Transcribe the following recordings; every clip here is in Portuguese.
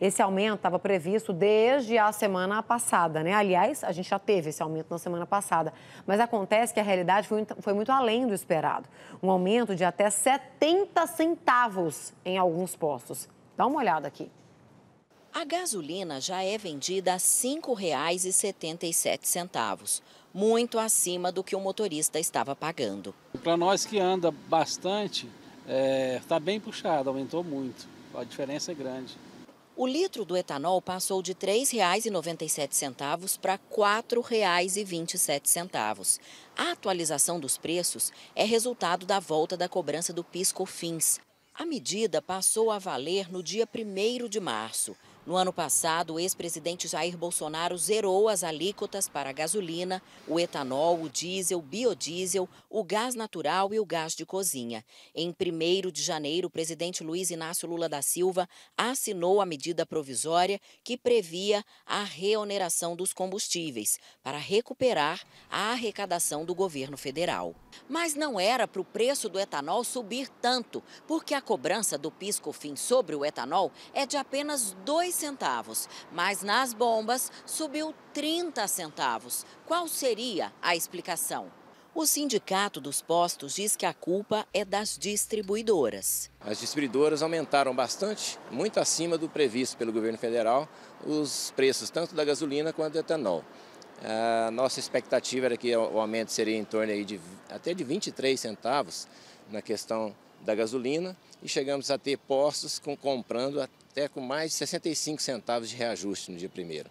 Esse aumento estava previsto desde a semana passada, né? Aliás, a gente já teve esse aumento na semana passada, mas acontece que a realidade foi, foi muito além do esperado. Um aumento de até 70 centavos em alguns postos. Dá uma olhada aqui. A gasolina já é vendida a R$ 5,77, muito acima do que o motorista estava pagando. Para nós que anda bastante, está é, tá bem puxado, aumentou muito. A diferença é grande. O litro do etanol passou de R$ 3,97 para R$ 4,27. A atualização dos preços é resultado da volta da cobrança do PIS/COFINS. A medida passou a valer no dia 1 de março. No ano passado, o ex-presidente Jair Bolsonaro zerou as alíquotas para a gasolina, o etanol, o diesel, o biodiesel, o gás natural e o gás de cozinha. Em 1 de janeiro, o presidente Luiz Inácio Lula da Silva assinou a medida provisória que previa a reoneração dos combustíveis para recuperar a arrecadação do governo federal. Mas não era para o preço do etanol subir tanto, porque a cobrança do pisco-fim sobre o etanol é de apenas 2 centavos, mas nas bombas subiu 30 centavos. Qual seria a explicação? O sindicato dos postos diz que a culpa é das distribuidoras. As distribuidoras aumentaram bastante, muito acima do previsto pelo governo federal, os preços tanto da gasolina quanto do etanol. A nossa expectativa era que o aumento seria em torno aí de até de 23 centavos na questão da gasolina e chegamos a ter postos com, comprando até com mais de 65 centavos de reajuste no dia primeiro.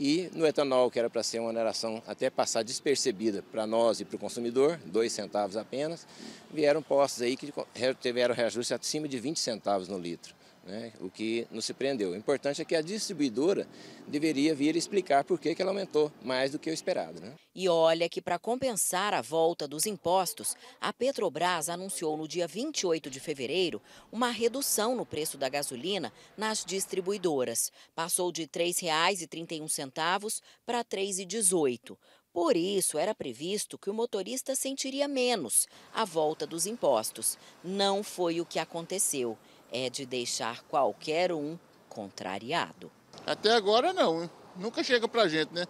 E no etanol, que era para ser uma oneração até passar despercebida para nós e para o consumidor, 2 centavos apenas, vieram postos aí que tiveram reajuste acima de 20 centavos no litro né, o que nos surpreendeu. O importante é que a distribuidora deveria vir explicar por que, ela aumentou mais do que o esperado. Né? E olha que para compensar a volta dos impostos, a Petrobras anunciou no dia 28 de fevereiro uma redução no preço da gasolina nas distribuidoras. Passou de R$ 3,31 para R$ 3,18. Por isso, era previsto que o motorista sentiria menos a volta dos impostos. Não foi o que aconteceu é de deixar qualquer um contrariado. Até agora não, nunca chega pra gente, né?